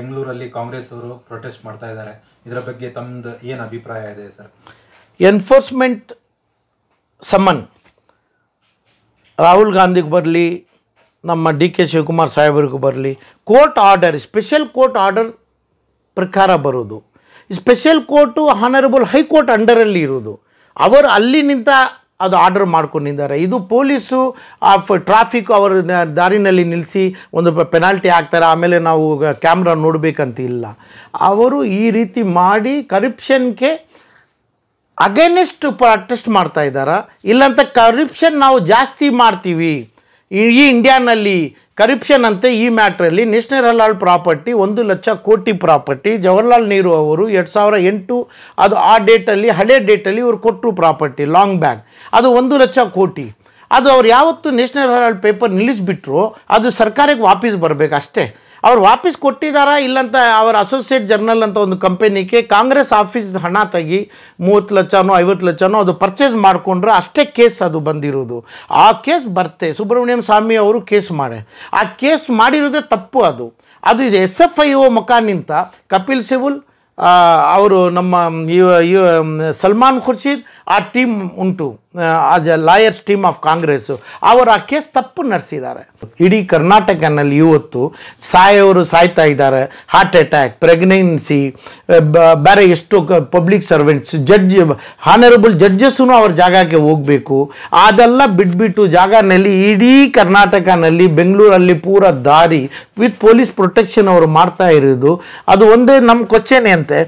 ಬೆಂಗಳೂರಲ್ಲಿ ಕಾಂಗ್ರೆಸ್ ಅವರು ಪ್ರೊಟೆಸ್ಟ್ ಮಾಡ್ತಾ ಇದ್ದಾರೆ ಇದರ ಬಗ್ಗೆ ತಮ್ಮದು ಏನು ಅಭಿಪ್ರಾಯ ಇದೆ ಸರ್ ಎನ್ಫೋರ್ಸ್ಮೆಂಟ್ ಸಮನ್ ರಾಹುಲ್ ಗಾಂಧಿಗೆ ಬರಲಿ ನಮ್ಮ ಡಿ ಕೆ ಶಿವಕುಮಾರ್ ಸಾಹೇಬರಿಗೂ ಬರಲಿ court order special court order ಪ್ರಕಾರ ಬರೋದು ಸ್ಪೆಷಲ್ ಕೋರ್ಟು ಹಾನರಬಲ್ ಹೈಕೋರ್ಟ್ ಅಂಡರಲ್ಲಿ ಇರೋದು ಅವರು ಅಲ್ಲಿ ನಿಂತ ಅದು ಆರ್ಡರ್ ಮಾಡ್ಕೊಂಡಿದ್ದಾರೆ ಇದು ಪೊಲೀಸು ಆ ಟ್ರಾಫಿಕ್ ಅವರ ದಾರಿನಲ್ಲಿ ನಿಲ್ಲಿಸಿ ಒಂದು ಪೆನಾಲ್ಟಿ ಹಾಕ್ತಾರೆ ಆಮೇಲೆ ನಾವು ಕ್ಯಾಮ್ರಾ ನೋಡಬೇಕಂತಿಲ್ಲ ಅವರು ಈ ರೀತಿ ಮಾಡಿ ಕರಿಪ್ಷನ್ಗೆ ಅಗೇನೆಸ್ಟ್ ಪ್ರಾಟೆಸ್ಟ್ ಮಾಡ್ತಾ ಇದ್ದಾರಾ ಇಲ್ಲಂತ ಕರಿಪ್ಷನ್ ನಾವು ಜಾಸ್ತಿ ಮಾಡ್ತೀವಿ ಈ ಇಂಡಿಯಾನಲ್ಲಿ ಕರಪ್ಷನ್ ಅಂತೆ ಈ ಮ್ಯಾಟ್ರಲ್ಲಿ ನ್ಯಾಷನಲ್ ಹಲಾಲ್ ಪ್ರಾಪರ್ಟಿ ಒಂದು ಲಕ್ಷ ಕೋಟಿ ಪ್ರಾಪರ್ಟಿ ಜವಹರ್ಲಾಲ್ ನೆಹರು ಅವರು ಎರಡು ಸಾವಿರ ಎಂಟು ಅದು ಆ ಡೇಟಲ್ಲಿ ಹಳೆ ಡೇಟಲ್ಲಿ ಇವರು ಕೊಟ್ಟರು ಪ್ರಾಪರ್ಟಿ ಲಾಂಗ್ ಬ್ಯಾಗ್ ಅದು ಒಂದು ಲಕ್ಷ ಕೋಟಿ ಅದು ಅವ್ರು ಯಾವತ್ತು ನ್ಯಾಷನಲ್ ಹೆರಾಲ್ಡ್ ಪೇಪರ್ ನಿಲ್ಲಿಸ್ಬಿಟ್ರು ಅದು ಸರ್ಕಾರಕ್ಕೆ ವಾಪಸ್ ಬರಬೇಕು ಅಷ್ಟೇ ಅವ್ರು ವಾಪಸ್ ಕೊಟ್ಟಿದ್ದಾರಾ ಇಲ್ಲಂತ ಅವ್ರ ಅಸೋಸಿಯೇಟ್ ಜರ್ನಲ್ ಅಂತ ಒಂದು ಕಂಪನಿಗೆ ಕಾಂಗ್ರೆಸ್ ಆಫೀಸ್ ಹಣ ತೆಗಿ ಮೂವತ್ತು ಲಕ್ಷನೋ ಐವತ್ತು ಲಕ್ಷನೋ ಅದು ಪರ್ಚೇಸ್ ಮಾಡಿಕೊಂಡ್ರೆ ಅಷ್ಟೇ ಕೇಸ್ ಅದು ಬಂದಿರೋದು ಆ ಕೇಸ್ ಬರ್ತೆ ಸುಬ್ರಹ್ಮಣ್ಯಂ ಸ್ವಾಮಿ ಅವರು ಕೇಸ್ ಮಾಡೆ ಆ ಕೇಸ್ ಮಾಡಿರೋದೇ ತಪ್ಪು ಅದು ಅದು ಎಸ್ ಎಫ್ ಐ ಒ ನಿಂತ ಕಪಿಲ್ ಸಿಬುಲ್ ಅವರು ನಮ್ಮ ಸಲ್ಮಾನ್ ಖುರ್ಷೀದ್ ಆ ಟೀಮ್ ಉಂಟು ಆ ಲಾಯರ್ಸ್ ಟೀಮ್ ಆಫ್ ಕಾಂಗ್ರೆಸ್ಸು ಅವರು ಆ ಕೇಸ್ ತಪ್ಪು ನಡೆಸಿದ್ದಾರೆ ಇಡೀ ಕರ್ನಾಟಕನಲ್ಲಿ ಇವತ್ತು ಸಾಯೋರು ಸಾಯ್ತಾ ಇದ್ದಾರೆ ಹಾರ್ಟ್ ಅಟ್ಯಾಕ್ ಪ್ರೆಗ್ನೆನ್ಸಿ ಬೇರೆ ಎಷ್ಟು ಪಬ್ಲಿಕ್ ಸರ್ವೆಂಟ್ಸ್ ಜಡ್ಜ್ ಹಾನರಬಲ್ ಜಡ್ಜಸ್ಸೂ ಅವ್ರ ಜಾಗಕ್ಕೆ ಹೋಗಬೇಕು ಅದೆಲ್ಲ ಬಿಟ್ಬಿಟ್ಟು ಜಾಗನಲ್ಲಿ ಇಡೀ ಕರ್ನಾಟಕನಲ್ಲಿ ಬೆಂಗಳೂರಲ್ಲಿ ಪೂರ ದಾರಿ ವಿತ್ ಪೊಲೀಸ್ ಪ್ರೊಟೆಕ್ಷನ್ ಅವರು ಮಾಡ್ತಾ ಇರೋದು ಅದು ಒಂದೇ ನಮ್ಮ ಕೊಚ್ಚೇನೆ ಅಂತೆ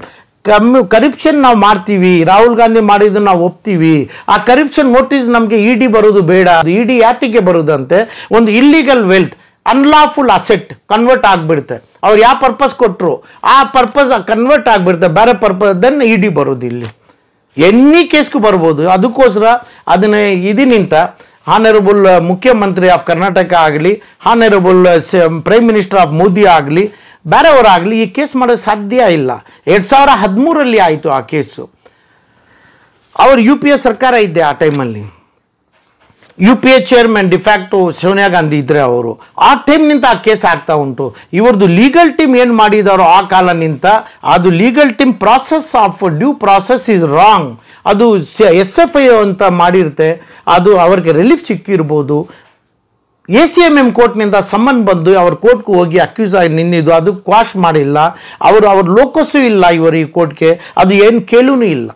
ಕಮ್ಮಿ ಕರಿಪ್ಷನ್ ನಾವು ಮಾಡ್ತೀವಿ ರಾಹುಲ್ ಗಾಂಧಿ ಮಾಡಿದ್ದು ನಾವು ಒಪ್ತೀವಿ ಆ ಕರಿಪ್ಷನ್ ನೋಟಿಸ್ ನಮಗೆ ಇ ಡಿ ಬರೋದು ಬೇಡ ಇ ಡಿ e ಯಾತಿಗೆ ಬರೋದಂತೆ ಒಂದು illegal wealth unlawful asset convert ಆಗಿಬಿಡುತ್ತೆ ಅವ್ರು ಯಾವ ಪರ್ಪಸ್ ಕೊಟ್ಟರು ಆ ಪರ್ಪಸ್ ಕನ್ವರ್ಟ್ ಆಗಿಬಿಡುತ್ತೆ ಬೇರೆ purpose then E e D ಬರೋದು ಇಲ್ಲಿ ಎನ್ನಿ ಕೇಸ್ಗೂ ಬರ್ಬೋದು ಅದಕ್ಕೋಸ್ಕರ ಅದನ್ನ ಇದಿನಿಂತ ಹಾನರಬಲ್ ಮುಖ್ಯಮಂತ್ರಿ ಆಫ್ ಕರ್ನಾಟಕ ಆಗಲಿ honourable prime minister of Modi ಆಗಲಿ ಬೇರೆಯವರಾಗಲಿ ಈ ಕೇಸ್ ಮಾಡೋದು ಸಾಧ್ಯ ಇಲ್ಲ ಎರಡು ಸಾವಿರ ಹದಿಮೂರಲ್ಲಿ ಆಯಿತು ಆ ಕೇಸು ಅವರು ಯು ಪಿ ಎ ಸರ್ಕಾರ ಇದ್ದೆ ಆ ಟೈಮಲ್ಲಿ U P A chairman de facto Sonia Gandhi ಇದ್ದರೆ ಅವರು ಆ ಟೈಮ್ನಿಂದ ಆ ಕೇಸ್ ಆಗ್ತಾ ಉಂಟು ಇವ್ರದ್ದು ಲೀಗಲ್ ಟೀಮ್ ಏನು ಮಾಡಿದಾರೋ ಆ ಕಾಲ ನಿಂತ ಅದು legal team process of due process is wrong ಅದು ಎಸ್ ಎಫ್ ಐ ಅಂತ ಮಾಡಿರುತ್ತೆ ಅದು ಅವ್ರಿಗೆ ರಿಲೀಫ್ ಸಿಕ್ಕಿರ್ಬೋದು ಎ ಸಿ ಎಮ್ ಎಮ್ ಕೋರ್ಟ್ನಿಂದ ಸಮನ್ ಬಂದು ಅವ್ರ ಕೋರ್ಟ್ಗೆ ಹೋಗಿ ಅಕ್ಯೂಸ್ ಆಗಿ ನಿಂದಿದ್ದು ಅದು ಕ್ವಾಶ್ ಮಾಡಿಲ್ಲ ಅವರು ಅವ್ರ ಲೋಕಸ್ಸು ಇಲ್ಲ ಇವರು ಈ ಕೋರ್ಟ್ಗೆ ಅದು ಏನು ಕೇಳೂ ಇಲ್ಲ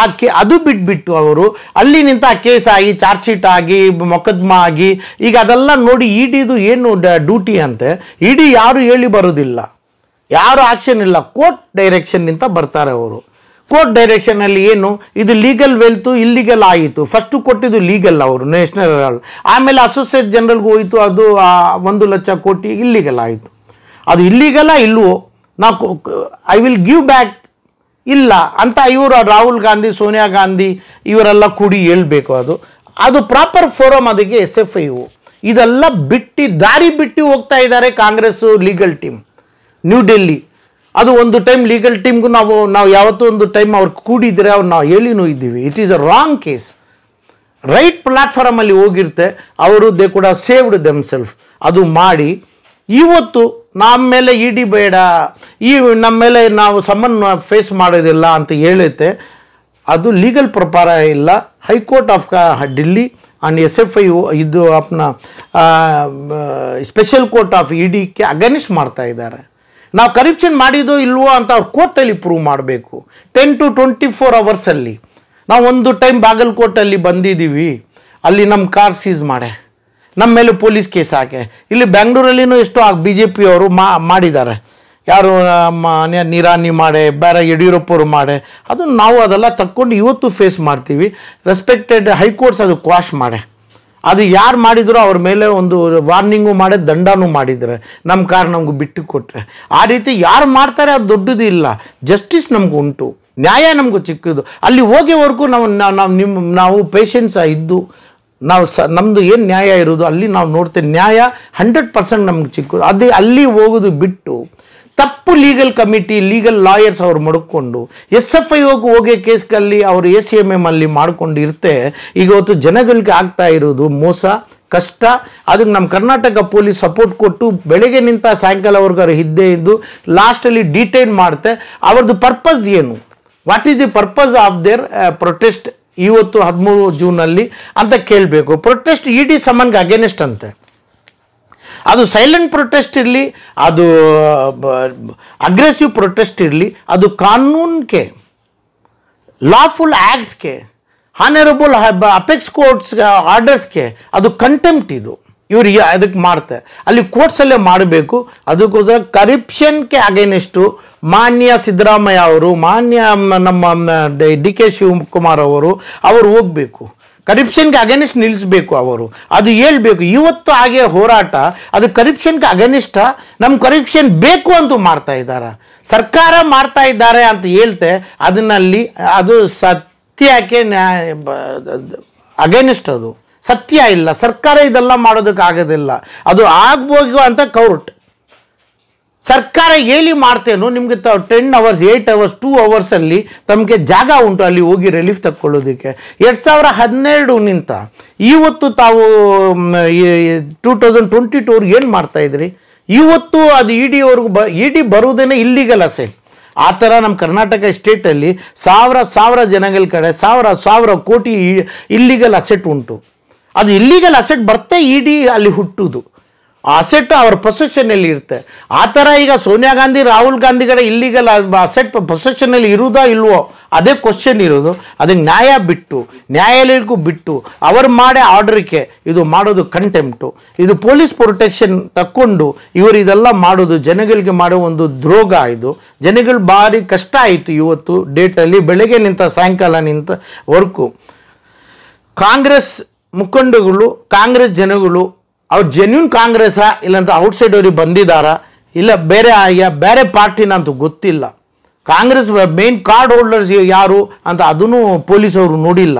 ಆ ಕೆ ಅದು ಬಿಟ್ಬಿಟ್ಟು ಅವರು ಅಲ್ಲಿ ನಿಂತ ಕೇಸ್ ಆಗಿ ಚಾರ್ಜ್ ಶೀಟ್ ಆಗಿ ಮೊಕದ್ಮ ಆಗಿ ಈಗ ಅದೆಲ್ಲ ನೋಡಿ ಇಡಿದು ಏನು ಡ್ಯೂಟಿ ಅಂತೆ ಇಡಿ ಯಾರು ಹೇಳಿ ಬರೋದಿಲ್ಲ ಯಾರು ಆಕ್ಷನ್ ಇಲ್ಲ ಕೋರ್ಟ್ ಡೈರೆಕ್ಷನ್ನಿಂದ ಬರ್ತಾರೆ ಅವರು ಕೋರ್ಟ್ ಡೈರೆಕ್ಷನಲ್ಲಿ ಏನು ಇದು ಲೀಗಲ್ ವೆಲ್ತು ಇಲ್ಲಿಗಲ್ ಆಯಿತು ಫಸ್ಟು ಕೊಟ್ಟಿದ್ದು ಲೀಗಲ್ ಅವರು ನ್ಯಾಷನಲ್ ಆಮೇಲೆ ಅಸೋಸಿಯೇಟ್ ಜನರಲ್ಗೆ ಹೋಯಿತು ಅದು ಒಂದು ಲಕ್ಷ ಕೋಟಿ ಇಲ್ಲಿಗಲ್ ಆಯಿತು ಅದು ಇಲ್ಲಿಗಲ್ಲ ಇಲ್ಲವೋ ನಾವು ಐ ವಿಲ್ ಗಿವ್ ಬ್ಯಾಕ್ ಇಲ್ಲ ಅಂತ ಇವರು ರಾಹುಲ್ ಗಾಂಧಿ ಸೋನಿಯಾ ಗಾಂಧಿ ಇವರೆಲ್ಲ ಕೂಡಿ ಹೇಳಬೇಕು ಅದು ಅದು ಪ್ರಾಪರ್ ಫೋರಮ್ ಅದಕ್ಕೆ ಎಸ್ ಎಫ್ ಐ ಇದೆಲ್ಲ ಬಿಟ್ಟು ದಾರಿ ಬಿಟ್ಟು ಹೋಗ್ತಾ ಇದ್ದಾರೆ ಕಾಂಗ್ರೆಸ್ ಲೀಗಲ್ ಟೀಮ್ ನ್ಯೂ ಡೆಲ್ಲಿ ಅದು ಒಂದು ಟೈಮ್ ಲೀಗಲ್ ಟೀಮ್ಗೂ ನಾವು ನಾವು ಯಾವತ್ತೂ ಒಂದು ಟೈಮ್ ಅವ್ರು ಕೂಡಿದರೆ ಅವ್ರು ನಾವು ಹೇಳಿನೂ ಇದ್ದೀವಿ it is a wrong case right ಪ್ಲ್ಯಾಟ್ಫಾರ್ಮಲ್ಲಿ ಹೋಗಿರುತ್ತೆ ಅವರು ದೇ ಕೂಡ ಸೇವ್ಡ್ ದೆಮ್ ಸೆಲ್ಫ್ ಅದು ಮಾಡಿ ಇವತ್ತು ನಮ್ಮ ಮೇಲೆ ಇಡಿ ಬೇಡ ಈ ನಮ್ಮ ಮೇಲೆ ನಾವು ಸಮನ್ ಫೇಸ್ ಮಾಡೋದಿಲ್ಲ ಅಂತ ಹೇಳುತ್ತೆ ಅದು ಲೀಗಲ್ ಪ್ರಪಾರ ಇಲ್ಲ high court of Delhi and S F I ಇದು ಅಪ್ನ ಸ್ಪೆಷಲ್ ಕೋರ್ಟ್ ಆಫ್ ಇ ಡಿಗೆ ಅಗನಿಸ್ಟ್ ಮಾಡ್ತಾ ಇದ್ದಾರೆ ನಾವು ಕರಪ್ಷನ್ ಮಾಡಿದೋ ಇಲ್ವೋ ಅಂತ ಅವ್ರು ಕೋರ್ಟಲ್ಲಿ ಪ್ರೂವ್ ಮಾಡಬೇಕು ಟೆನ್ ಟು ಟ್ವೆಂಟಿ ಫೋರ್ ಅವರ್ಸಲ್ಲಿ ನಾವು ಒಂದು ಟೈಮ್ ಬಾಗಲಕೋಟಲ್ಲಿ ಬಂದಿದ್ದೀವಿ ಅಲ್ಲಿ ನಮ್ಮ ಕಾರ್ ಸೀಸ್ ಮಾಡೆ ನಮ್ಮ ಮೇಲೆ ಪೊಲೀಸ್ ಕೇಸ್ ಹಾಕೆ ಇಲ್ಲಿ ಬೆಂಗಳೂರಲ್ಲಿನೂ ಎಷ್ಟೋ ಬಿ ಜೆ ಪಿಯವರು ಮಾಡಿದ್ದಾರೆ ಯಾರು ನಿರಾನಿ ಮಾಡೆ ಬೇರೆ ಯಡಿಯೂರಪ್ಪರು ಮಾಡೆ ಅದನ್ನು ನಾವು ಅದೆಲ್ಲ ತಕ್ಕೊಂಡು ಇವತ್ತು ಫೇಸ್ ಮಾಡ್ತೀವಿ ರೆಸ್ಪೆಕ್ಟೆಡ್ ಹೈಕೋರ್ಟ್ಸ್ ಅದು ಕ್ವಾಶ್ ಮಾಡೆ ಅದು ಯಾರು ಮಾಡಿದರೂ ಅವ್ರ ಮೇಲೆ ಒಂದು ವಾರ್ನಿಂಗು ಮಾಡಿ ದಂಡನೂ ಮಾಡಿದರೆ ನಮ್ಮ ಕಾರ್ ನಮ್ಗೆ ಬಿಟ್ಟು ಕೊಟ್ಟರೆ ಆ ರೀತಿ ಯಾರು ಮಾಡ್ತಾರೆ ಅದು ದೊಡ್ಡದು ಇಲ್ಲ ಜಸ್ಟಿಸ್ ನಮ್ಗೆ ಉಂಟು ನ್ಯಾಯ ನಮಗೂ ಚಿಕ್ಕದು ಅಲ್ಲಿ ಹೋಗೋವರೆಗೂ ನಾವು ನಾವು ನಿಮ್ಮ ನಾವು ಪೇಷನ್ಸ ಇದ್ದು ನಾವು ಸ ನಮ್ಮದು ಏನು ನ್ಯಾಯ ಇರೋದು ಅಲ್ಲಿ ನಾವು ನೋಡ್ತೇವೆ ನ್ಯಾಯ ಹಂಡ್ರೆಡ್ ಪರ್ಸೆಂಟ್ ನಮ್ಗೆ ಚಿಕ್ಕದು ಅದೇ ಅಲ್ಲಿ ಹೋಗೋದು ಬಿಟ್ಟು ತಪ್ಪು ಲೀಗಲ್ ಕಮಿಟಿ ಲೀಗಲ್ ಲಾಯರ್ಸ್ ಅವ್ರು ಮಡ್ಕೊಂಡು ಎಸ್ ಎಫ್ ಐ ಹೋಗಿ ಹೋಗೋ ಕೇಸ್ಗಳಲ್ಲಿ ಅವರು ಎ ಸಿ ಎಮ್ ಎಮ್ ಅಲ್ಲಿ ಮಾಡ್ಕೊಂಡು ಇರ್ತೆ ಈಗ ಜನಗಳಿಗೆ ಆಗ್ತಾ ಇರೋದು ಮೋಸ ಕಷ್ಟ ಅದಕ್ಕೆ ನಮ್ಮ ಕರ್ನಾಟಕ ಪೊಲೀಸ್ ಸಪೋರ್ಟ್ ಕೊಟ್ಟು ಬೆಳಗ್ಗೆ ನಿಂತ ಅವ್ರು ಹಿದ್ದೆ ಇದ್ದು ಲಾಸ್ಟಲ್ಲಿ ಡಿಟೈನ್ ಮಾಡುತ್ತೆ ಅವ್ರದ್ದು ಪರ್ಪಸ್ ಏನು what is the purpose of their protest ಇವತ್ತು ಹದಿಮೂರು ಜೂನಲ್ಲಿ ಅಂತ ಕೇಳಬೇಕು ಪ್ರೊಟೆಸ್ಟ್ ಇ e ಡಿ ಸಮನ್ಗೆ ಅಗೇನೆಸ್ಟ್ ಅಂತೆ ಅದು ಸೈಲೆಂಟ್ ಪ್ರೊಟೆಸ್ಟ್ ಇರಲಿ ಅದು ಅಗ್ರೆಸಿವ್ ಪ್ರೊಟೆಸ್ಟ್ ಇರಲಿ ಅದು ಕಾನೂನ್ಗೆ ಲಾಫುಲ್ ಆ್ಯಕ್ಟ್ಸ್ಗೆ ಹಾನರಬಲ್ ಅಪೆಕ್ಸ್ ಕೋರ್ಟ್ಸ್ ಆರ್ಡರ್ಸ್ಗೆ ಅದು ಕಂಟೆಂಪ್ಟ್ ಇದು ಇವ್ರು ಅದಕ್ಕೆ ಮಾಡ್ತೆ ಅಲ್ಲಿ ಕೋರ್ಟ್ಸಲ್ಲೇ ಮಾಡಬೇಕು ಅದಕ್ಕೋಸ್ಕರ ಕರಪ್ಷನ್ಗೆ ಅಗೈನೆಸ್ಟು ಮಾನ್ಯ ಸಿದ್ದರಾಮಯ್ಯ ಅವರು ಮಾನ್ಯ ನಮ್ಮ ಡಿ ಕೆ ಶಿವಕುಮಾರ್ ಅವರು ಅವರು ಹೋಗಬೇಕು ಕರಿಪ್ಷನ್ಗೆ ಅಗೇನಿಸ್ಟ್ ನಿಲ್ಲಿಸಬೇಕು ಅವರು ಅದು ಹೇಳ್ಬೇಕು ಇವತ್ತು ಹಾಗೆ ಹೋರಾಟ ಅದು ಕರಿಪ್ಷನ್ಗೆ ಅಗೇನಿಸ್ಟ ನಮ್ಮ ಕರಿಪ್ಷನ್ ಬೇಕು ಅಂತ ಮಾಡ್ತಾ ಇದ್ದಾರೆ ಸರ್ಕಾರ ಮಾಡ್ತಾ ಇದ್ದಾರೆ ಅಂತ ಹೇಳ್ತೆ ಅದನ್ನಲ್ಲಿ ಅದು ಸತ್ಯಕ್ಕೆ ನ್ಯಾಯ ಅಗೇನಿಸ್ಟ್ ಅದು ಸತ್ಯ ಇಲ್ಲ ಸರ್ಕಾರ ಇದೆಲ್ಲ ಮಾಡೋದಕ್ಕೆ ಆಗೋದಿಲ್ಲ ಅದು ಆಗ್ಬೋದು ಅಂತ ಕೌರ್ಟ್ ಸರ್ಕಾರ ಹೇಳಿ ಮಾಡ್ತೇನೋ ನಿಮಗೆ ten hours eight hours two ಅವರ್ಸಲ್ಲಿ ತಮಗೆ ಜಾಗ ಉಂಟು ಅಲ್ಲಿ ಹೋಗಿ ರಿಲೀಫ್ ತಕ್ಕೊಳ್ಳೋದಕ್ಕೆ ಎರಡು ಸಾವಿರ ಹನ್ನೆರಡು ನಿಂತ ಇವತ್ತು ತಾವು ಟೂ ತೌಸಂಡ್ ಟ್ವೆಂಟಿ ಟೂರ್ಗೆ ಏನು ಮಾಡ್ತಾಯಿದ್ರಿ ಇವತ್ತು ಅದು ಇ e ಡಿವರೆಗೂ ಬ ಇ e ಡಿ ಬರುವುದೇ ಇಲ್ಲಿಗಲ್ಲ ಅಸೆಟ್ ಆ ಥರ ನಮ್ಮ ಕರ್ನಾಟಕ ಸ್ಟೇಟಲ್ಲಿ ಸಾವಿರ ಸಾವಿರ ಜನಗಳ ಕಡೆ ಸಾವಿರ ಸಾವಿರ ಕೋಟಿ ಇಲ್ಲಿಗಲ್ ಅಸೆಟ್ ಉಂಟು ಅದು ಇಲ್ಲಿಗಲ್ ಅಸೆಟ್ ಬರ್ತೇ ಇ e ಡಿ ಅಲ್ಲಿ ಹುಟ್ಟುದು ಅಸೆಟ್ ಅವ್ರ ಪ್ರೊಸೆಷನಲ್ಲಿ ಇರುತ್ತೆ ಆ ಥರ ಈಗ ಸೋನಿಯಾ ಗಾಂಧಿ ರಾಹುಲ್ ಗಾಂಧಿಗಳ ಇಲ್ಲಿಗೆಲ್ಲ ಅಸೆಟ್ ಪ್ರೊಸೆಷನಲ್ಲಿ ಇರುವುದೋ ಇಲ್ವೋ ಅದೇ ಕ್ವಶನ್ ಇರೋದು ಅದಕ್ಕೆ ನ್ಯಾಯ ಬಿಟ್ಟು ನ್ಯಾಯಾಲಯಕ್ಕೂ ಬಿಟ್ಟು ಅವರು ಮಾಡೇ ಆರ್ಡ್ರಿಗೆ ಇದು ಮಾಡೋದು ಕಂಟೆಂಪ್ಟು ಇದು ಪೊಲೀಸ್ ಪ್ರೊಟೆಕ್ಷನ್ ತಕ್ಕೊಂಡು ಇವರು ಇದೆಲ್ಲ ಮಾಡೋದು ಜನಗಳಿಗೆ ಮಾಡೋ ಒಂದು ದ್ರೋಗ ಇದು ಜನಗಳು ಭಾರಿ ಕಷ್ಟ ಆಯಿತು ಇವತ್ತು ಡೇಟಲ್ಲಿ ಬೆಳಗ್ಗೆ ನಿಂತ ಸಾಯಂಕಾಲ ನಿಂತ ವರ್ಕು ಕಾಂಗ್ರೆಸ್ ಮುಖಂಡಗಳು ಕಾಂಗ್ರೆಸ್ ಜನಗಳು ಅವ್ರು ಜೆನ್ಯೂನ್ ಇಲ್ಲ ಅಂತ ಔಟ್ಸೈಡ್ ಅವ್ರಿಗೆ ಬಂದಿದ್ದಾರಾ ಇಲ್ಲ ಬೇರೆ ಬೇರೆ ಪಾರ್ಟಿನ ಅಂತೂ ಗೊತ್ತಿಲ್ಲ ಕಾಂಗ್ರೆಸ್ ಮೇನ್ ಕಾರ್ಡ್ ಹೋಲ್ಡರ್ಸ್ ಯಾರು ಅಂತ ಅದನ್ನು ಪೊಲೀಸ್ ಅವರು ನೋಡಿಲ್ಲ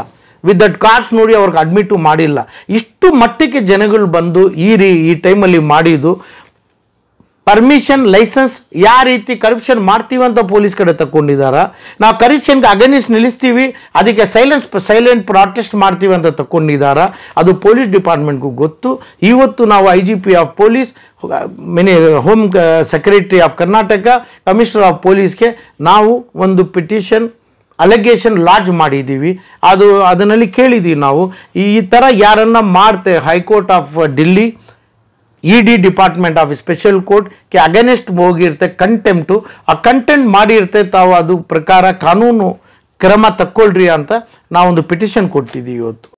ವಿತ್ ದಟ್ ಕಾರ್ಡ್ಸ್ ನೋಡಿ ಅವ್ರಿಗೆ ಅಡ್ಮಿಟು ಮಾಡಿಲ್ಲ ಇಷ್ಟು ಮಟ್ಟಕ್ಕೆ ಜನಗಳು ಬಂದು ಈ ರೀ ಈ ಟೈಮಲ್ಲಿ ಮಾಡಿದ್ದು ಪರ್ಮಿಷನ್ ಲೈಸೆನ್ಸ್ ಯಾವ ರೀತಿ ಕರಪ್ಷನ್ ಮಾಡ್ತೀವಿ ಅಂತ ಪೊಲೀಸ್ ಕಡೆ ತಕೊಂಡಿದ್ದಾರೆ ನಾವು ಕರಪ್ಷನ್ಗೆ ಅಗೇನಿಸ್ಟ್ ನಿಲ್ಲಿಸ್ತೀವಿ ಅದಕ್ಕೆ ಸೈಲೆನ್ಸ್ ಸೈಲೆಂಟ್ ಪ್ರಾಟೆಸ್ಟ್ ಮಾಡ್ತೀವಿ ಅಂತ ತಗೊಂಡಿದಾರ ಅದು ಪೊಲೀಸ್ ಡಿಪಾರ್ಟ್ಮೆಂಟ್ಗೂ ಗೊತ್ತು ಇವತ್ತು ನಾವು I G P of police mini home secretary of Karnataka commissioner of ಪೊಲೀಸ್ಗೆ ನಾವು ಒಂದು ಪಿಟಿಷನ್ ಅಲೆಗೇಷನ್ ಲಾಡ್ಜ್ ಮಾಡಿದ್ದೀವಿ ಅದು ಅದನ್ನಲ್ಲಿ ಕೇಳಿದ್ದೀವಿ ನಾವು ಈ ಥರ ಯಾರನ್ನು ಮಾಡ್ತೆ high court of Delhi E D department of special court ಗೆ ಅಗೇನೆಸ್ಟ್ ಹೋಗಿರುತ್ತೆ ಕಂಟೆಂಪ್ಟು ಆ ಕಂಟೆಂಟ್ ಮಾಡಿರ್ತೆ ತಾವು ಅದು ಪ್ರಕಾರ ಕಾನೂನು ಕ್ರಮ ತಕ್ಕೊಳ್ರಿ ಅಂತ ನಾವೊಂದು ಪಿಟಿಷನ್ ಕೊಟ್ಟಿದ್ದೀವಿ ಇವತ್ತು